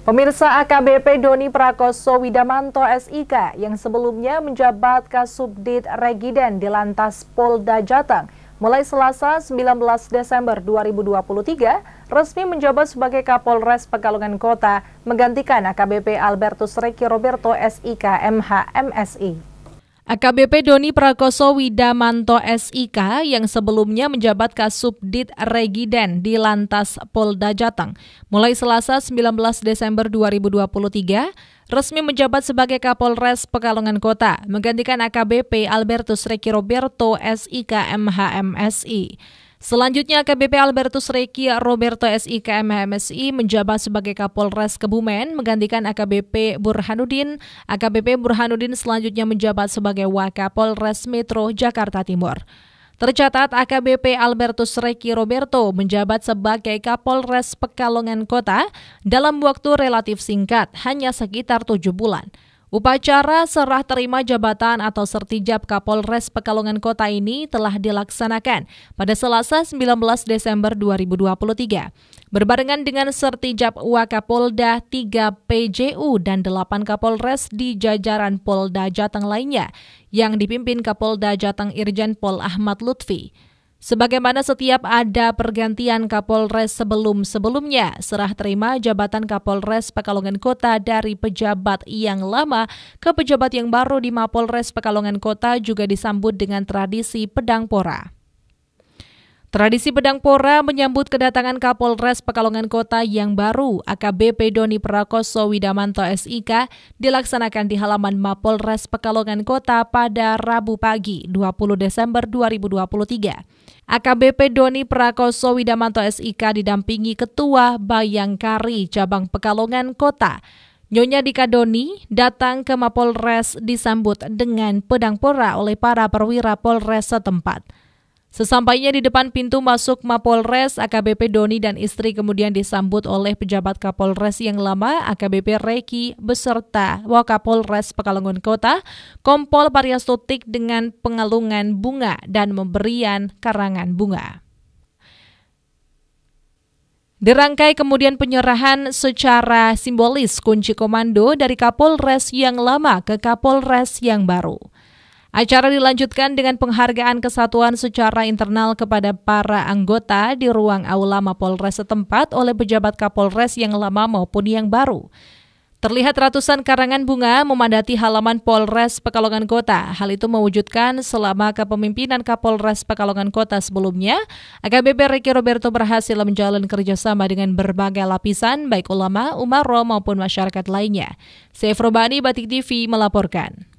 Pemirsa AKBP Doni Prakoso Widamanto SIK yang sebelumnya menjabat Kasubdit Regiden di Lantas Polda Jateng mulai Selasa 19 Desember 2023 resmi menjabat sebagai Kapolres Pekalongan Kota menggantikan AKBP Albertus Reki Roberto SIK MH MSI. AKBP Doni Prakoso Widamanto SIK yang sebelumnya menjabat Kasubdit Regiden di Lantas Polda Jateng mulai Selasa 19 Desember 2023 resmi menjabat sebagai Kapolres Pekalongan Kota menggantikan AKBP Albertus Reki Roberto SIK MHMSI. Selanjutnya KBP Albertus Reki Roberto SIKM HMSI menjabat sebagai Kapolres Kebumen menggantikan AKBP Burhanuddin. AKBP Burhanuddin selanjutnya menjabat sebagai Wakapolres Metro Jakarta Timur. Tercatat AKBP Albertus Reki Roberto menjabat sebagai Kapolres Pekalongan Kota dalam waktu relatif singkat, hanya sekitar tujuh bulan. Upacara serah terima jabatan atau sertijab Kapolres Pekalongan Kota ini telah dilaksanakan pada Selasa 19 Desember 2023. Berbarengan dengan sertijab Wakapolda 3 PJU dan 8 Kapolres di jajaran Polda Jateng lainnya yang dipimpin Kapolda Jateng Irjen Pol Ahmad Lutfi. Sebagaimana setiap ada pergantian Kapolres sebelum-sebelumnya, serah terima jabatan Kapolres Pekalongan Kota dari pejabat yang lama ke pejabat yang baru di Mapolres Pekalongan Kota juga disambut dengan tradisi pedang pora. Tradisi Pedang Pora menyambut kedatangan Kapolres Pekalongan Kota yang baru, AKBP Doni Prakoso Widamanto SIK, dilaksanakan di halaman Mapolres Pekalongan Kota pada Rabu pagi 20 Desember 2023. AKBP Doni Prakoso Widamanto SIK didampingi Ketua Bayangkari Cabang Pekalongan Kota, Nyonya Dika Doni datang ke Mapolres disambut dengan pedang pora oleh para perwira Polres setempat. Sesampainya di depan pintu masuk Mapolres, AKBP Doni dan istri kemudian disambut oleh pejabat Kapolres yang lama, AKBP Reki, beserta Wakapolres Pekalongan Kota, Kompol Pariastotik dengan pengalungan bunga dan memberian karangan bunga. Dirangkai kemudian penyerahan secara simbolis kunci komando dari Kapolres yang lama ke Kapolres yang baru. Acara dilanjutkan dengan penghargaan kesatuan secara internal kepada para anggota di ruang aula Mapolres setempat oleh pejabat Kapolres yang lama maupun yang baru. Terlihat ratusan karangan bunga memadati halaman Polres Pekalongan Kota. Hal itu mewujudkan selama kepemimpinan Kapolres Pekalongan Kota sebelumnya, AKBP Ricky Roberto berhasil menjalin kerjasama dengan berbagai lapisan, baik ulama, umaro maupun masyarakat lainnya. Sefrobani Batik TV melaporkan.